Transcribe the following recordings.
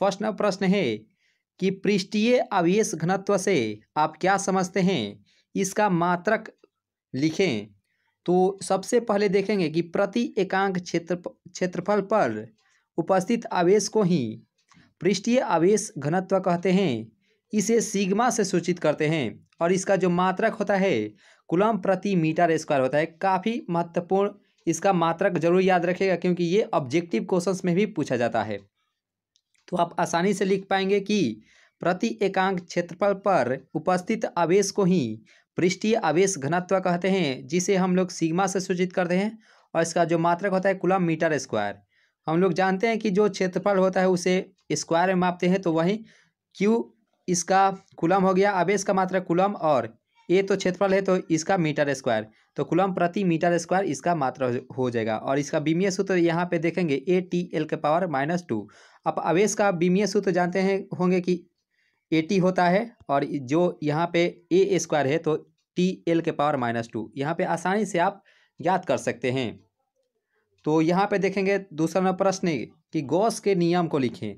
first प्रश्न है कि पृष्ठीय आवेश घनत्व से आप क्या समझते हैं इसका मात्रक लिखें तो सबसे पहले देखेंगे कि प्रति एकांक क्षेत्र क्षेत्रफल पर उपस्थित आवेश को ही पृष्ठीय आवेश घनत्व कहते हैं इसे सिग्मा से सूचित करते हैं और इसका जो मात्रक होता है कुलम प्रति मीटर स्क्वायर होता है काफ़ी महत्वपूर्ण इसका मात्रक जरूर याद रखेगा क्योंकि ये ऑब्जेक्टिव क्वेश्चंस में भी पूछा जाता है तो आप आसानी से लिख पाएंगे कि प्रति एकांक क्षेत्रफल पर उपस्थित आवेश को ही पृष्ठीय आवेश घनत्व कहते हैं जिसे हम लोग सीमा से सूचित करते हैं और इसका जो मात्रक होता है कुलम मीटर स्क्वायर हम लोग जानते हैं कि जो क्षेत्रफल होता है उसे स्क्वायर में मापते हैं तो वहीं क्यू इसका कुलम हो गया आवेश का मात्रक कुलम और ए तो क्षेत्रफल है तो इसका मीटर स्क्वायर तो कुलम प्रति मीटर स्क्वायर इसका मात्रा हो जाएगा और इसका बीमीय सूत्र यहाँ पे देखेंगे ए टी एल के पावर माइनस टू अब आवेश का बीमीय सूत्र जानते हैं होंगे कि ए टी होता है और जो यहाँ पे ए स्क्वायर है तो टी एल के पावर माइनस टू यहाँ पर आसानी से आप ज्ञात कर सकते हैं तो यहाँ पे देखेंगे दूसरा नंबर प्रश्न कि गॉस के नियम को लिखें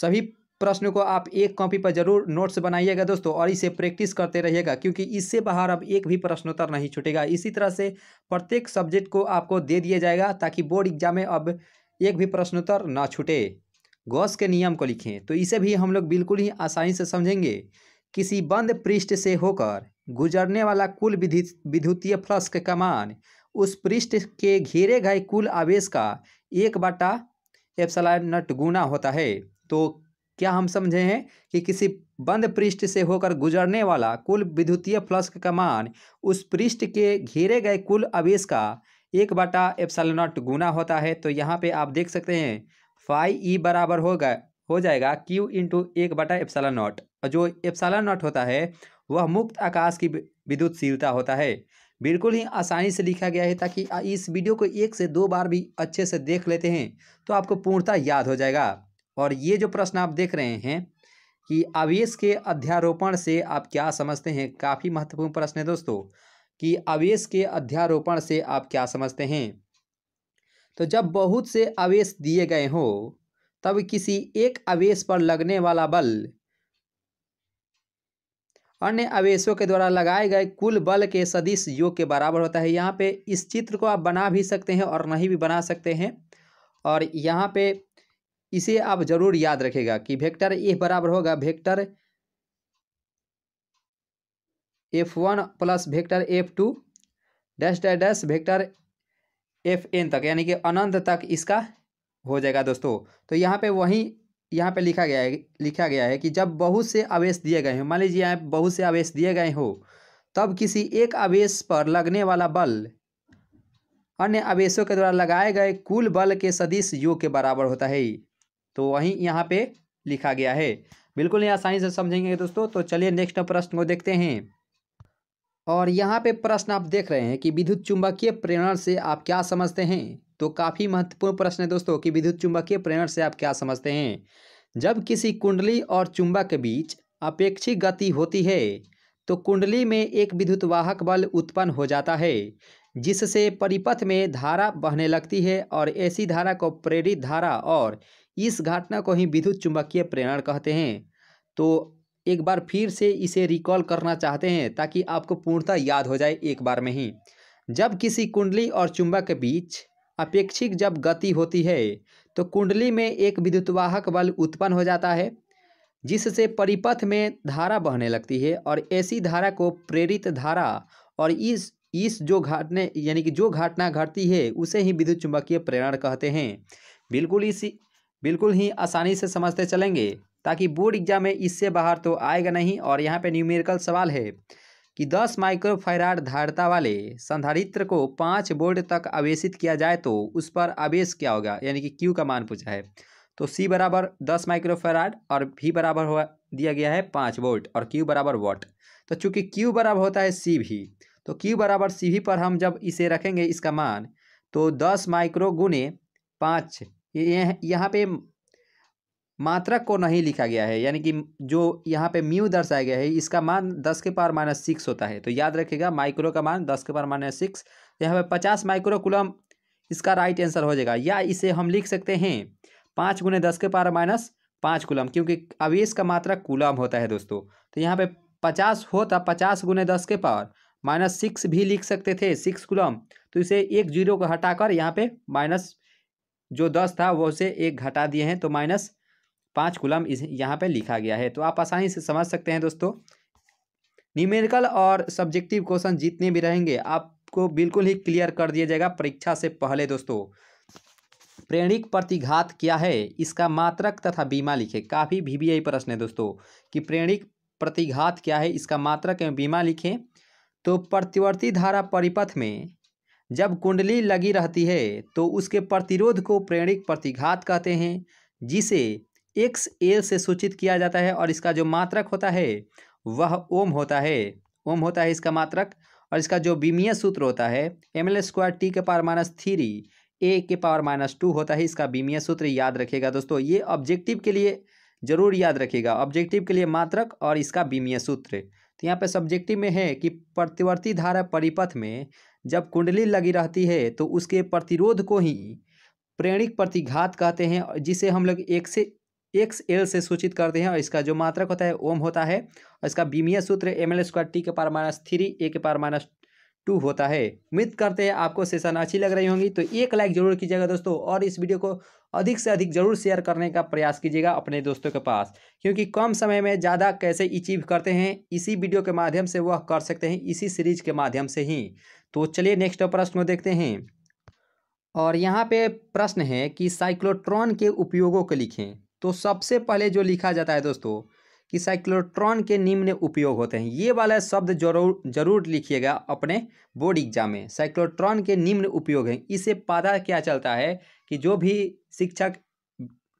सभी प्रश्नों को आप एक कॉपी पर जरूर नोट्स बनाइएगा दोस्तों और इसे प्रैक्टिस करते रहिएगा क्योंकि इससे बाहर अब एक भी प्रश्नोत्तर नहीं छूटेगा इसी तरह से प्रत्येक सब्जेक्ट को आपको दे दिया जाएगा ताकि बोर्ड एग्जाम में अब एक भी प्रश्नोत्तर ना छूटे गौस के नियम को लिखें तो इसे भी हम लोग बिल्कुल ही आसानी से समझेंगे किसी बंद पृष्ठ से होकर गुजरने वाला कुल विद्युतीय फ्लक्स के कमान उस पृष्ठ के घेरे गए कुल आवेश का एक बाटा एप्सलाइन गुना होता है तो क्या हम समझे हैं कि किसी बंद पृष्ठ से होकर गुजरने वाला कुल विद्युतीय फ्लक्स का मान उस पृष्ठ के घेरे गए कुल आवेश का एक बाटा एप्सलनट गुना होता है तो यहाँ पे आप देख सकते हैं फाइव ई बराबर होगा हो जाएगा क्यू इंटू एक बटा एप्सला नॉट और जो एप्सला नॉट होता है वह मुक्त आकाश की विद्युतशीलता होता है बिल्कुल ही आसानी से लिखा गया है ताकि इस वीडियो को एक से दो बार भी अच्छे से देख लेते हैं तो आपको पूर्णतः याद हो जाएगा और ये जो प्रश्न आप देख रहे हैं कि आवेश के अध्यारोपण से आप क्या समझते हैं काफ़ी महत्वपूर्ण प्रश्न है दोस्तों कि आवेश के अध्यारोपण से आप क्या समझते हैं तो जब बहुत से आवेश दिए गए हों तब किसी एक आवेश पर लगने वाला बल अन्य आवेशों के द्वारा लगाए गए कुल बल के सदिश योग के बराबर होता है यहाँ पे इस चित्र को आप बना भी सकते हैं और नहीं भी बना सकते हैं और यहाँ पे इसे आप जरूर याद रखेगा कि वेक्टर ए बराबर होगा vector F one plus vector F two dash dash dash vector F N तक यानी कि अनंत तक इसका हो जाएगा दोस्तों तो यहाँ पे वही यहाँ पे लिखा गया है लिखा गया है कि जब बहुत से आवेश दिए गए हों मान लीजिए यहाँ बहुत से आवेश दिए गए हो तब किसी एक आवेश पर लगने वाला बल अन्य आवेशों के द्वारा लगाए गए कुल बल के सदिश योग के बराबर होता है तो वहीं यहाँ पे लिखा गया है बिल्कुल ये आसानी से समझेंगे दोस्तों तो चलिए नेक्स्ट प्रश्न को देखते हैं और यहाँ पे प्रश्न आप देख रहे हैं कि विद्युत चुंबकीय प्रेरण से आप क्या समझते हैं तो काफ़ी महत्वपूर्ण प्रश्न है दोस्तों कि विद्युत चुंबकीय प्रेरण से आप क्या समझते हैं जब किसी कुंडली और चुंबक के बीच अपेक्षित गति होती है तो कुंडली में एक विद्युत वाहक बल उत्पन्न हो जाता है जिससे परिपथ में धारा बहने लगती है और ऐसी धारा को प्रेरित धारा और इस घटना को ही विद्युत चुंबकीय प्रेरण कहते हैं तो एक बार फिर से इसे रिकॉल करना चाहते हैं ताकि आपको पूर्णतः याद हो जाए एक बार में ही जब किसी कुंडली और चुंबक के बीच अपेक्षिक जब गति होती है तो कुंडली में एक विद्युतवाहक बल उत्पन्न हो जाता है जिससे परिपथ में धारा बहने लगती है और ऐसी धारा को प्रेरित धारा और इस इस जो घटने यानी कि जो घटना घटती है उसे ही विद्युत चुंबकीय प्रेरण कहते हैं बिल्कुल इसी बिल्कुल ही आसानी से समझते चलेंगे ताकि बोर्ड एग्जाम में इससे बाहर तो आएगा नहीं और यहाँ पे न्यूमेरिकल सवाल है कि 10 माइक्रोफायराड धारता वाले संधारित्र को पाँच बोर्ड तक आवेशित किया जाए तो उस पर आवेश क्या होगा यानी कि क्यू का मान पूछा है तो सी बराबर दस माइक्रोफायराड और भी बराबर हो दिया गया है पाँच वोल्ट और क्यू बराबर वॉट तो चूंकि क्यू बराबर होता है सी भी तो क्यू बराबर सी भी पर हम जब इसे रखेंगे इसका मान तो दस माइक्रो गुने पाँच यहाँ पे मात्रक को नहीं लिखा गया है यानी कि जो यहाँ पे म्यू दर्शाया गया है इसका मान दस के पावर माइनस सिक्स होता है तो याद रखेगा माइक्रो का मान दस के पावर माइनस सिक्स यहाँ पे पचास माइक्रोकुलम इसका राइट आंसर हो जाएगा या इसे हम लिख सकते हैं पाँच गुने दस के पावर माइनस पाँच कुलम क्योंकि अवेश का मात्रा कुलम होता है दोस्तों तो यहाँ पे पचास होता पचास गुने दस के पावर माइनस सिक्स भी लिख सकते थे सिक्स कुलम तो इसे एक जीरो को हटाकर यहाँ पे माइनस जो दस था वो उसे एक घटा दिए हैं तो माइनस पाँच कुलम इस यहाँ पर लिखा गया है तो आप आसानी से समझ सकते हैं दोस्तों न्यूमेरिकल और सब्जेक्टिव क्वेश्चन जितने भी रहेंगे आपको बिल्कुल ही क्लियर कर दिया जाएगा परीक्षा से पहले दोस्तों प्रेरणिक प्रतिघात क्या है इसका मात्रक तथा बीमा लिखे काफ़ी भी भी यही प्रश्न है दोस्तों कि प्रेरणिक प्रतिघात क्या है इसका मात्रक एवं बीमा लिखें तो प्रतिवर्ती धारा परिपथ में जब कुंडली लगी रहती है तो उसके प्रतिरोध को प्रेरणिक प्रतिघात कहते हैं जिसे एक्स एल से सूचित किया जाता है और इसका जो मात्रक होता है वह ओम होता है ओम होता है इसका मात्रक और इसका जो बीमीय सूत्र होता है एम एल स्क्वायर टी के पावर माइनस थ्री ए के पावर माइनस टू होता है इसका बीमीय सूत्र याद रखेगा दोस्तों ये ऑब्जेक्टिव के लिए जरूर याद रखेगा ऑब्जेक्टिव के लिए मात्रक और इसका बीमीय सूत्र तो यहाँ पे सब्जेक्टिव में है कि प्रतिवर्ती धारा परिपथ में जब कुंडली लगी रहती है तो उसके प्रतिरोध को ही प्रेणिक प्रतिघात कहते हैं जिसे हम लोग एक से एक्स एल से सूचित करते हैं और इसका जो मात्रक होता है ओम होता है और इसका बीमीय सूत्र एम एल स्क्वायर टी के पार माइनस थ्री ए के पार माइनस टू होता है उम्मीद करते हैं आपको सेशन अच्छी लग रही होंगी तो एक लाइक जरूर कीजिएगा दोस्तों और इस वीडियो को अधिक से अधिक जरूर शेयर करने का प्रयास कीजिएगा अपने दोस्तों के पास क्योंकि कम समय में ज़्यादा कैसे अचीव करते हैं इसी वीडियो के माध्यम से वह कर सकते हैं इसी सीरीज के माध्यम से ही तो चलिए नेक्स्ट प्रश्न देखते हैं और यहाँ पे प्रश्न है कि साइक्लोट्रॉन के उपयोगों को लिखें तो सबसे पहले जो लिखा जाता है दोस्तों कि साइक्लोट्रॉन के निम्न उपयोग होते हैं ये वाला शब्द जरूर जरूर लिखिएगा अपने बोर्ड एग्जाम में साइक्लोट्रॉन के निम्न उपयोग हैं इसे पता क्या चलता है कि जो भी शिक्षक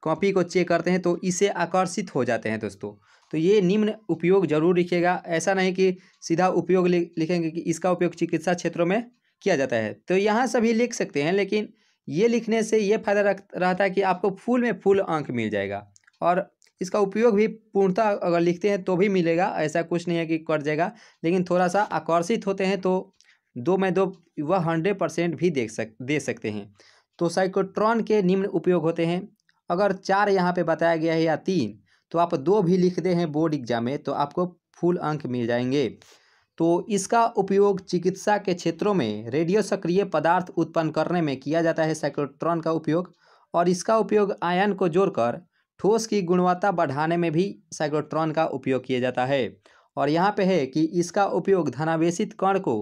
कॉपी को चेक करते हैं तो इसे आकर्षित हो जाते हैं दोस्तों तो ये निम्न उपयोग जरूर लिखिएगा ऐसा नहीं कि सीधा उपयोग लिखेंगे कि इसका उपयोग चिकित्सा क्षेत्रों में किया जाता है तो यहाँ सभी लिख सकते हैं लेकिन ये लिखने से ये फायदा रख रहता है कि आपको फूल में फूल अंक मिल जाएगा और इसका उपयोग भी पूर्णतः अगर लिखते हैं तो भी मिलेगा ऐसा कुछ नहीं है कि कट जाएगा लेकिन थोड़ा सा आकर्षित होते हैं तो दो में दो वह हंड्रेड परसेंट भी देख सक दे सकते हैं तो साइकोट्रॉन के निम्न उपयोग होते हैं अगर चार यहाँ पे बताया गया है या तीन तो आप दो भी लिख दे हैं बोर्ड एग्जाम में तो आपको फुल अंक मिल जाएंगे तो इसका उपयोग चिकित्सा के क्षेत्रों में रेडियो सक्रिय पदार्थ उत्पन्न करने में किया जाता है साइक्लोट्रॉन का उपयोग और इसका उपयोग आयन को जोड़कर ठोस की गुणवत्ता बढ़ाने में भी साइक्लोट्रॉन का उपयोग किया जाता है और यहाँ पे है कि इसका उपयोग धनावेशित कण को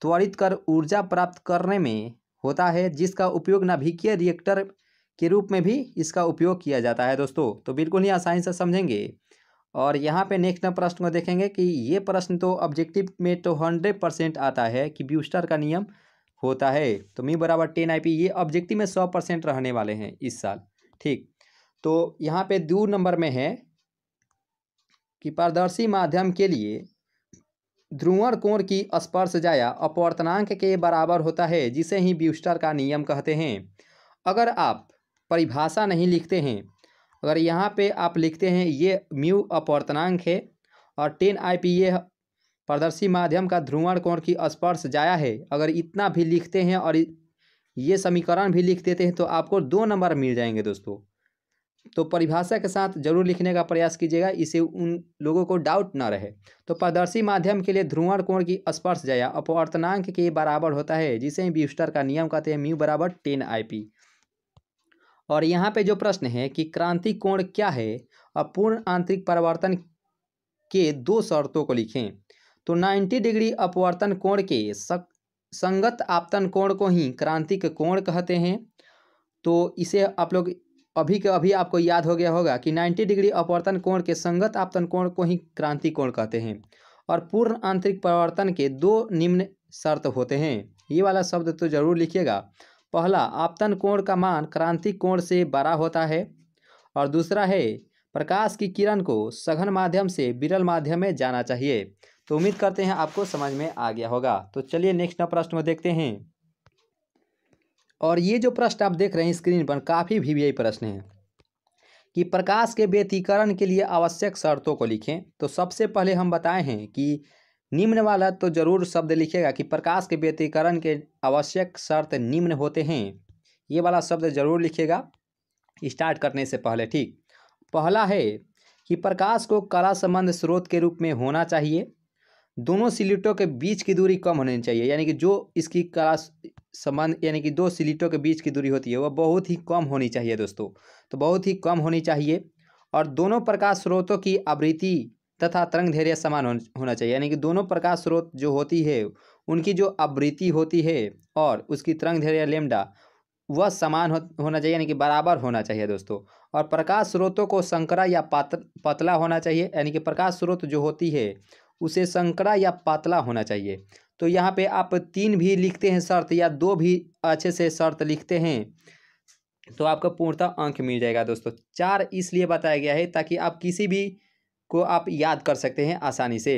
त्वरित कर ऊर्जा प्राप्त करने में होता है जिसका उपयोग नाभिकीय रिएक्टर के रूप में भी इसका उपयोग किया जाता है दोस्तों तो बिल्कुल ही आसानी से समझेंगे और यहाँ पे नेक्स्ट नंबर प्रश्न को देखेंगे कि ये प्रश्न तो ऑब्जेक्टिव में तो हंड्रेड परसेंट आता है कि ब्यूस्टर का नियम होता है तो मी बराबर टेन आई पी ये ऑब्जेक्टिव में सौ परसेंट रहने वाले हैं इस साल ठीक तो यहाँ पे दो नंबर में है कि पारदर्शी माध्यम के लिए ध्रुवण कोण की स्पर्श जाया अपवर्तनांक के बराबर होता है जिसे ही ब्यूस्टर का नियम कहते हैं अगर आप परिभाषा नहीं लिखते हैं अगर यहाँ पे आप लिखते हैं ये म्यू अपवर्तनांक है और टेन आई पी ये पारदर्शी माध्यम का ध्रुवण कोण की स्पर्श जाया है अगर इतना भी लिखते हैं और ये समीकरण भी लिख देते हैं तो आपको दो नंबर मिल जाएंगे दोस्तों तो परिभाषा के साथ जरूर लिखने का प्रयास कीजिएगा इसे उन लोगों को डाउट ना रहे तो पारदर्शी माध्यम के लिए ध्रुवण कोण की स्पर्श जया अपवर्तनांक के बराबर होता है जिसे ब्यूस्टर का नियम कहते हैं म्यू बराबर टेन आई पी और यहाँ पे जो प्रश्न है कि क्रांति कोण क्या है और पूर्ण आंतरिक परिवर्तन के दो शर्तों को लिखें तो 90 डिग्री अपवर्तन कोण के संगत आपतन कोण को ही क्रांति के कोण कहते हैं तो इसे आप लोग अभी के अभी आपको याद हो गया होगा कि 90 डिग्री अपवर्तन कोण के संगत आपतन कोण को ही क्रांति कोण कहते हैं और पूर्ण आंतरिक परिवर्तन के दो निम्न शर्त होते हैं ये वाला शब्द तो जरूर लिखिएगा पहला आपतन कोण का मान क्रांति कोण से बड़ा होता है और दूसरा है प्रकाश की किरण को सघन माध्यम से विरल माध्यम में जाना चाहिए तो उम्मीद करते हैं आपको समझ में आ गया होगा तो चलिए नेक्स्ट प्रश्न में देखते हैं और ये जो प्रश्न आप देख रहे हैं स्क्रीन पर काफ़ी भी वी प्रश्न है कि प्रकाश के व्यतीकरण के लिए आवश्यक शर्तों को लिखें तो सबसे पहले हम बताए हैं कि निम्न वाला तो जरूर शब्द लिखेगा कि प्रकाश के व्यतीकरण के आवश्यक शर्त निम्न होते हैं ये वाला शब्द जरूर लिखेगा स्टार्ट करने से पहले ठीक पहला है कि प्रकाश को कला संबंध स्रोत के रूप में होना चाहिए दोनों सिलिटों के बीच की दूरी कम होनी चाहिए यानी कि जो इसकी कला संबंध यानी कि दो सिलिटों के बीच की दूरी होती है वह बहुत ही कम होनी चाहिए दोस्तों तो बहुत ही कम होनी चाहिए और दोनों प्रकाश स्रोतों की आवृत्ति तथा तरंग धैर्य समान होना चाहिए यानी कि दोनों प्रकाश स्रोत जो होती है उनकी जो आवृत्ति होती है और उसकी तरंग धैर्य लेमडा वह समान हो, होना चाहिए यानी कि बराबर होना चाहिए दोस्तों और प्रकाश स्रोतों को संकरा या पात पतला होना चाहिए यानी कि प्रकाश स्रोत जो होती है उसे संकरा या पतला होना चाहिए तो यहाँ पे आप तीन भी लिखते हैं शर्त या दो भी अच्छे से शर्त लिखते हैं तो आपका पूर्णतः अंक मिल जाएगा दोस्तों चार इसलिए बताया गया है ताकि आप किसी भी को आप याद कर सकते हैं आसानी से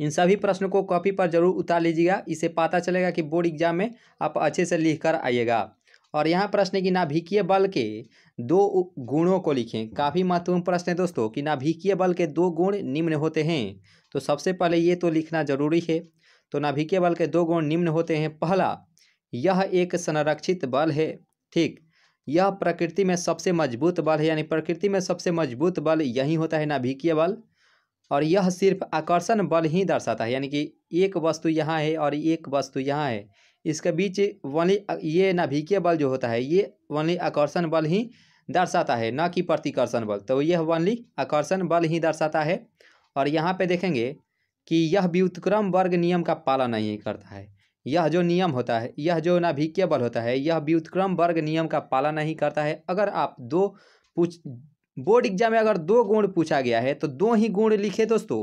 इन सभी प्रश्नों को कॉपी पर जरूर उतार लीजिएगा इसे पता चलेगा कि बोर्ड एग्जाम में आप अच्छे से लिख कर आइएगा और यहाँ प्रश्न कि नाभिकीय बल के दो गुणों को लिखें काफ़ी महत्वपूर्ण प्रश्न है दोस्तों कि नाभिकीय बल के दो गुण निम्न होते हैं तो सबसे पहले ये तो लिखना जरूरी है तो नाभिकीय बल के दो गुण निम्न होते हैं पहला यह एक संरक्षित बल है ठीक यह प्रकृति में सबसे मजबूत बल है यानी प्रकृति में सबसे मजबूत बल यही होता है नाभिकीय बल और यह सिर्फ आकर्षण बल ही दर्शाता है यानी कि एक वस्तु यहाँ है और एक वस्तु यहाँ है इसके बीच वनली ये नाभिकीय बल जो होता है ये वनली आकर्षण बल ही दर्शाता है न कि प्रतिकर्षण बल तो यह वनली आकर्षण बल ही दर्शाता है और यहाँ पे देखेंगे कि यह व्युतक्रम वर्ग नियम का पालन नहीं करता है यह जो नियम होता है यह जो नाभिकीय बल होता है यह व्युतक्रम वर्ग नियम का पालन नहीं करता है अगर आप दो पूछ बोर्ड एग्जाम में अगर दो गुण पूछा गया है तो दो ही गुण लिखे दोस्तों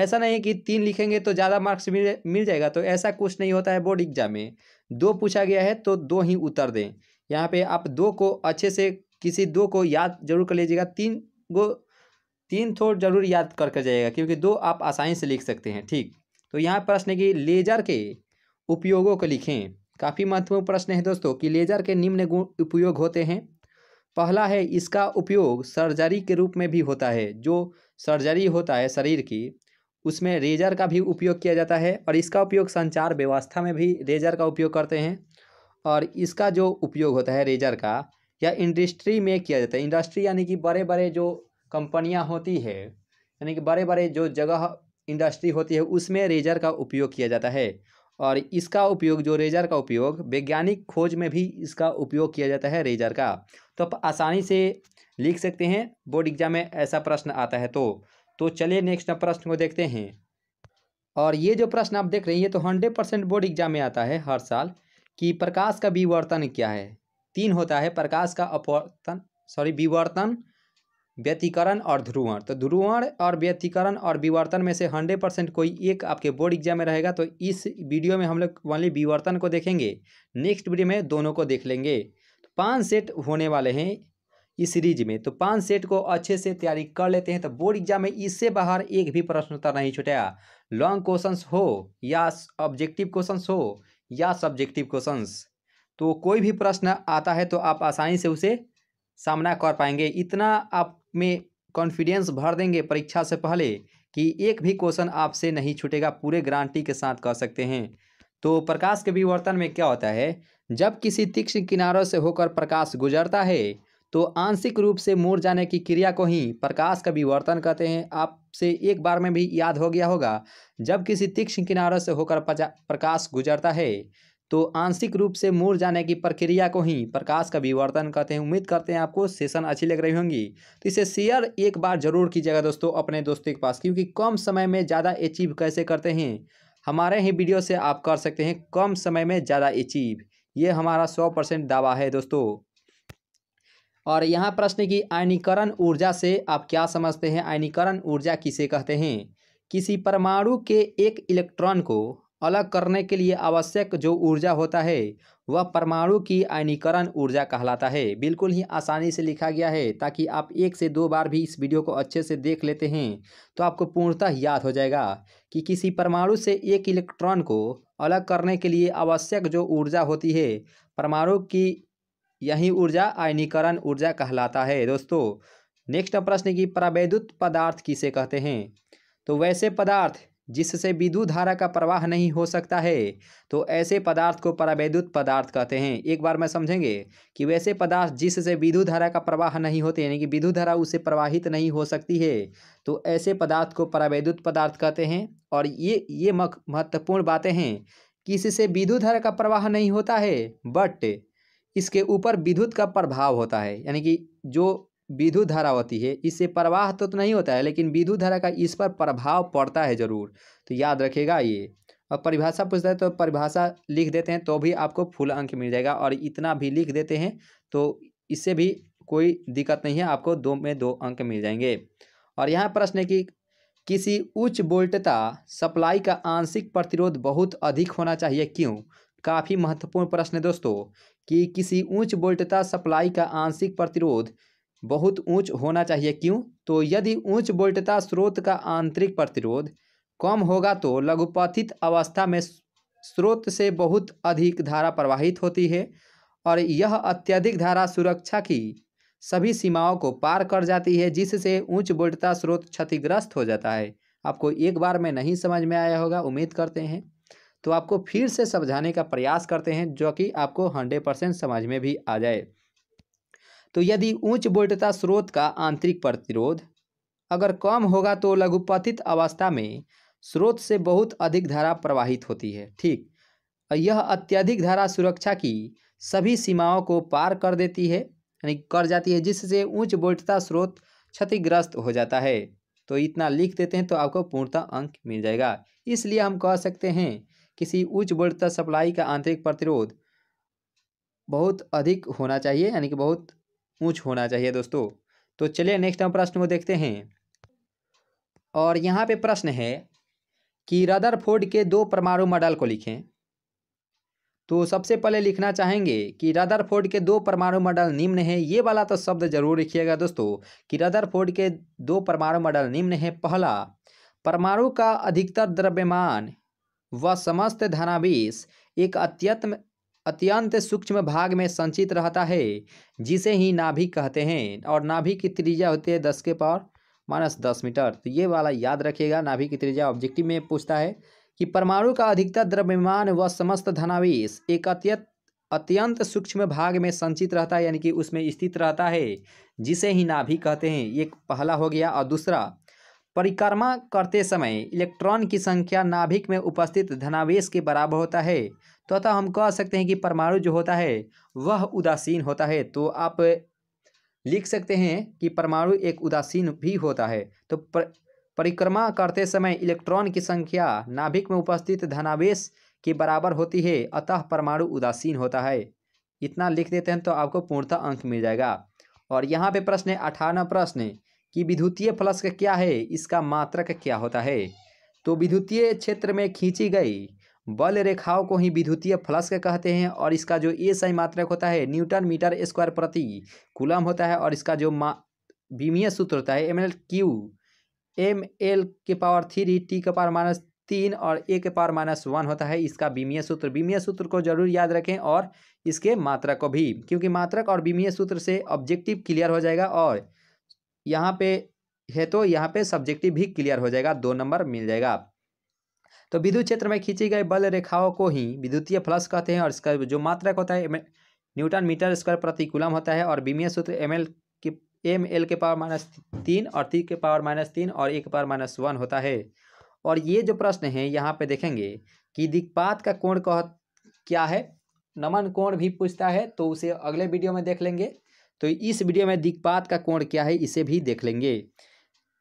ऐसा नहीं है कि तीन लिखेंगे तो ज़्यादा मार्क्स मिल मिल जाएगा तो ऐसा कुछ नहीं होता है बोर्ड एग्जाम में दो पूछा गया है तो दो ही उत्तर दें यहाँ पे आप दो को अच्छे से किसी दो को याद जरूर कर लीजिएगा तीन गो तीन थोड़ जरूर याद करके जाइएगा क्योंकि दो आप आसानी से लिख सकते हैं ठीक तो यहाँ प्रश्न है कि लेजर के उपयोगों को लिखें काफ़ी महत्वपूर्ण प्रश्न है दोस्तों कि लेजर के निम्न गुण उपयोग होते हैं पहला है इसका उपयोग सर्जरी के रूप में भी होता है जो सर्जरी होता है शरीर की उसमें रेजर का भी उपयोग किया जाता है और इसका उपयोग संचार व्यवस्था में भी रेजर का उपयोग करते हैं और इसका जो उपयोग होता है रेजर का या इंडस्ट्री में किया जाता है इंडस्ट्री यानी कि बड़े बड़े जो कंपनियां होती है यानी कि बड़े बड़े जो जगह इंडस्ट्री होती है उसमें रेजर का उपयोग किया जाता है और इसका उपयोग जो रेजर का उपयोग वैज्ञानिक खोज में भी इसका उपयोग किया जाता है रेजर का तो आप आसानी से लिख सकते हैं बोर्ड एग्जाम में ऐसा प्रश्न आता है तो तो चलिए नेक्स्ट प्रश्न को देखते हैं और ये जो प्रश्न आप देख रहे हैं ये तो हंड्रेड परसेंट बोर्ड एग्जाम में आता है हर साल कि प्रकाश का विवर्तन क्या है तीन होता है प्रकाश का अपवर्तन सॉरी विवर्तन व्यतिकरण और ध्रुवण तो ध्रुवण और व्यतिकरण और विवर्तन में से हंड्रेड परसेंट कोई एक आपके बोर्ड एग्जाम में रहेगा तो इस वीडियो में हम लोग वनली विवर्तन को देखेंगे नेक्स्ट वीडियो में दोनों को देख लेंगे तो पाँच सेट होने वाले हैं इस सीरीज में तो पाँच सेट को अच्छे से तैयारी कर लेते हैं तो बोर्ड एग्जाम में इससे बाहर एक भी प्रश्न उत्तर नहीं छुटाया लॉन्ग क्वेश्चंस हो या ऑब्जेक्टिव क्वेश्चंस हो या सब्जेक्टिव क्वेश्चंस तो कोई भी प्रश्न आता है तो आप आसानी से उसे सामना कर पाएंगे इतना आप में कॉन्फिडेंस भर देंगे परीक्षा से पहले कि एक भी क्वेश्चन आपसे नहीं छूटेगा पूरे गारंटी के साथ कह सकते हैं तो प्रकाश के विवर्तन में क्या होता है जब किसी तीक्ष्ण किनारों से होकर प्रकाश गुजरता है तो आंशिक रूप से मोड़ जाने की क्रिया को ही प्रकाश का विवर्तन कहते हैं आपसे एक बार में भी याद हो गया होगा जब किसी तीक्ष्ण किनारों से होकर प्रकाश गुजरता है तो आंशिक रूप से मूर जाने की प्रक्रिया को ही प्रकाश का विवर्तन कहते हैं उम्मीद करते हैं आपको सेशन अच्छी लग रही होंगी तो इसे शेयर एक बार जरूर कीजिएगा दोस्तों अपने दोस्तों के पास क्योंकि कम समय में ज़्यादा अचीव कैसे करते हैं हमारे ही वीडियो से आप कर सकते हैं कम समय में ज़्यादा अचीव ये हमारा सौ परसेंट दावा है दोस्तों और यहाँ प्रश्न की आयनीकरण ऊर्जा से आप क्या समझते हैं आयनीकरण ऊर्जा किसे कहते हैं किसी परमाणु के एक इलेक्ट्रॉन को अलग करने के लिए आवश्यक जो ऊर्जा होता है वह परमाणु की आयनीकरण ऊर्जा कहलाता है बिल्कुल ही आसानी से लिखा गया है ताकि आप एक से दो बार भी इस वीडियो को अच्छे से देख लेते हैं तो आपको पूर्णतः याद हो जाएगा कि किसी परमाणु से एक इलेक्ट्रॉन को अलग करने के लिए आवश्यक जो ऊर्जा होती है परमाणु की यही ऊर्जा आयनीकरण ऊर्जा कहलाता है दोस्तों नेक्स्ट प्रश्न की प्रवैद्युत पदार्थ किसे कहते हैं तो वैसे पदार्थ जिससे विद्युत धारा का प्रवाह नहीं हो सकता है तो ऐसे पदार्थ को परावैद्युत पदार्थ कहते हैं एक बार मैं समझेंगे कि वैसे पदार्थ जिससे विद्युत धारा का प्रवाह नहीं होते यानी कि विद्युत धारा उसे प्रवाहित नहीं हो सकती है तो ऐसे पदार्थ को परावैद्युत पदार्थ कहते हैं और ये ये महत्वपूर्ण बातें हैं कि इससे विद्युत धारा का प्रवाह नहीं होता है बट इसके ऊपर विद्युत का प्रभाव होता है यानी कि जो विधु धारा होती है इससे प्रवाह तो, तो नहीं होता है लेकिन विधु धारा का इस पर प्रभाव पड़ता है ज़रूर तो याद रखेगा ये और परिभाषा पूछता है तो परिभाषा लिख देते हैं तो भी आपको फुल अंक मिल जाएगा और इतना भी लिख देते हैं तो इससे भी कोई दिक्कत नहीं है आपको दो में दो अंक मिल जाएंगे और यहाँ प्रश्न है कि किसी उच्च वोल्टता सप्लाई का आंशिक प्रतिरोध बहुत अधिक होना चाहिए क्यों काफ़ी महत्वपूर्ण प्रश्न है दोस्तों कि किसी उच्च वोल्टता सप्लाई का आंशिक प्रतिरोध बहुत ऊंच होना चाहिए क्यों तो यदि ऊंच वोल्टता स्रोत का आंतरिक प्रतिरोध कम होगा तो लघुपथित अवस्था में स्रोत से बहुत अधिक धारा प्रवाहित होती है और यह अत्यधिक धारा सुरक्षा की सभी सीमाओं को पार कर जाती है जिससे ऊंच वोल्टता स्रोत क्षतिग्रस्त हो जाता है आपको एक बार में नहीं समझ में आया होगा उम्मीद करते हैं तो आपको फिर से समझाने का प्रयास करते हैं जो कि आपको हंड्रेड परसेंट समझ में भी आ जाए तो यदि उच्च वोल्टता स्रोत का आंतरिक प्रतिरोध अगर कम होगा तो लघुपतित अवस्था में स्रोत से बहुत अधिक धारा प्रवाहित होती है ठीक यह अत्यधिक धारा सुरक्षा की सभी सीमाओं को पार कर देती है यानी कर जाती है जिससे उच्च वोल्टता स्रोत क्षतिग्रस्त हो जाता है तो इतना लिख देते हैं तो आपको पूर्णतः अंक मिल जाएगा इसलिए हम कह सकते हैं किसी उच्च वोल्टता सप्लाई का आंतरिक प्रतिरोध बहुत अधिक होना चाहिए यानी कि बहुत ऊंच होना चाहिए दोस्तों तो चलिए नेक्स्ट हम प्रश्न को देखते हैं और यहाँ पे प्रश्न है कि रदरफोर्ड के दो परमाणु मॉडल को लिखें तो सबसे पहले लिखना चाहेंगे कि रदरफोर्ड के दो परमाणु मॉडल निम्न है ये वाला तो शब्द जरूर लिखिएगा दोस्तों कि रदरफोर्ड के दो परमाणु मॉडल निम्न है पहला परमाणु का अधिकतर द्रव्यमान व समस्त धनावेश एक अत्यंत अत्यंत सूक्ष्म भाग में संचित रहता है जिसे ही नाभिक कहते हैं और नाभिक की त्रिज्या होती है दस के पावर माइनस दस मीटर तो ये वाला याद रखिएगा नाभिक की त्रिज्या ऑब्जेक्टिव में पूछता है कि परमाणु का अधिकतर द्रव्यमान व समस्त धनावेश एक अत्यंत अत्यंत सूक्ष्म भाग में संचित रहता है यानी कि उसमें स्थित रहता है जिसे ही नाभिक कहते हैं एक पहला हो गया और दूसरा परिक्रमा करते समय इलेक्ट्रॉन की संख्या नाभिक में उपस्थित धनावेश के बराबर होता है तो अतः हम कह सकते हैं कि परमाणु जो होता है वह उदासीन होता है तो आप लिख सकते हैं कि परमाणु एक उदासीन भी होता है तो पर, परिक्रमा करते समय इलेक्ट्रॉन की संख्या नाभिक में उपस्थित धनावेश के बराबर होती है अतः परमाणु उदासीन होता है इतना लिख देते हैं तो आपको पूर्णतः अंक मिल जाएगा और यहाँ पे प्रश्न है अठारह प्रश्न कि विद्युतीय फ्लक्स क्या है इसका मात्रक क्या होता है तो विद्युतीय क्षेत्र में खींची गई बल रेखाओं को ही विद्युतीय फ्लक्स कहते हैं और इसका जो एसआई मात्रक होता है न्यूटन मीटर स्क्वायर प्रति कुलम होता है और इसका जो मा बीमीय सूत्र होता है M L Q M L के पावर थ्री टी के पावर माइनस तीन और ए के पावर माइनस वन होता है इसका बीमीय सूत्र बीमीय सूत्र को जरूर याद रखें और इसके मात्रक को भी क्योंकि मात्रक और बीमीय सूत्र से ऑब्जेक्टिव क्लियर हो जाएगा और यहाँ पे है तो यहाँ पे सब्जेक्टिव भी क्लियर हो जाएगा दो नंबर मिल जाएगा तो विद्युत क्षेत्र में खींची गई बल रेखाओं को ही विद्युतीय फ्लक्स कहते हैं और इसका जो मात्रक होता है न्यूटन मीटर स्क्वायर प्रति कूलम होता है और बीमीय सूत्र एम एल के एम एल के पावर माइनस तीन और तीन के पावर माइनस तीन और एक पावर माइनस वन होता है और ये जो प्रश्न है यहाँ पे देखेंगे कि दिक्पात का कोण कह क्या है नमन कोण भी पूछता है तो उसे अगले वीडियो में देख लेंगे तो इस वीडियो में दिक्पात का कोण क्या है इसे भी देख लेंगे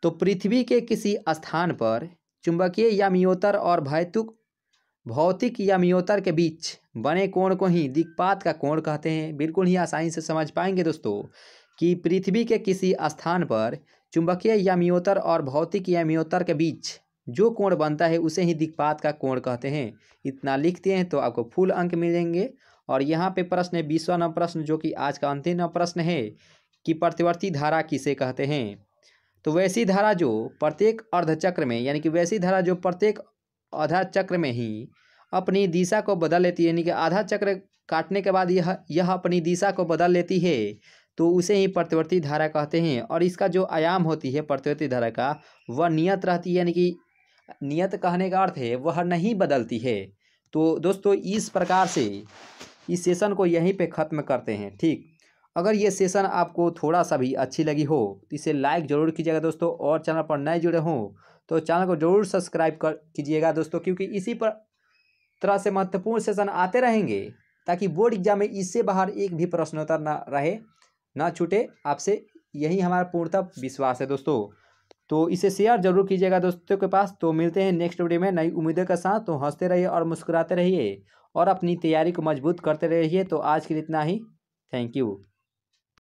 तो पृथ्वी के किसी स्थान पर चुंबकीय या मियोतर और भौतिक भौतिक मियोतर के बीच बने कोण को ही दिक्पात का कोण कहते हैं बिल्कुल ही आसानी से समझ पाएंगे दोस्तों कि पृथ्वी के किसी स्थान पर चुंबकीय या मियोतर और भौतिक या मियोतर के बीच जो कोण बनता है उसे ही दिक्पात का कोण कहते हैं इतना लिखते हैं तो आपको फुल अंक मिलेंगे और यहाँ पे प्रश्न है बीसवा नव प्रश्न जो कि आज का अंतिम प्रश्न है कि प्रतिवर्ती धारा किसे कहते हैं तो वैसी धारा जो प्रत्येक अर्धचक्र में यानी कि वैसी धारा जो प्रत्येक आधा चक्र में ही अपनी दिशा को बदल लेती है यानी कि आधा चक्र काटने के बाद यह यह अपनी दिशा को बदल लेती है तो उसे ही प्रतिवर्ती धारा कहते हैं और इसका जो आयाम होती है प्रतिवर्ती धारा का वह नियत रहती है यानी कि नियत कहने का अर्थ है वह नहीं बदलती है तो दोस्तों इस प्रकार से इस सेशन को यहीं पे ख़त्म करते हैं ठीक अगर ये सेशन आपको थोड़ा सा भी अच्छी लगी हो तो इसे लाइक जरूर कीजिएगा दोस्तों और चैनल पर नए जुड़े हों तो चैनल को जरूर सब्सक्राइब कर कीजिएगा दोस्तों क्योंकि इसी पर तरह से महत्वपूर्ण सेशन आते रहेंगे ताकि बोर्ड एग्जाम में इससे बाहर एक भी प्रश्नोत्तर ना रहे ना छूटे आपसे यही हमारा पूर्णतः विश्वास है दोस्तों तो इसे शेयर जरूर कीजिएगा दोस्तों के पास तो मिलते हैं नेक्स्ट वीडियो में नई उम्मीदों के साथ तो हंसते रहिए और मुस्कुराते रहिए और अपनी तैयारी को मजबूत करते रहिए तो आज के लिए इतना ही थैंक यू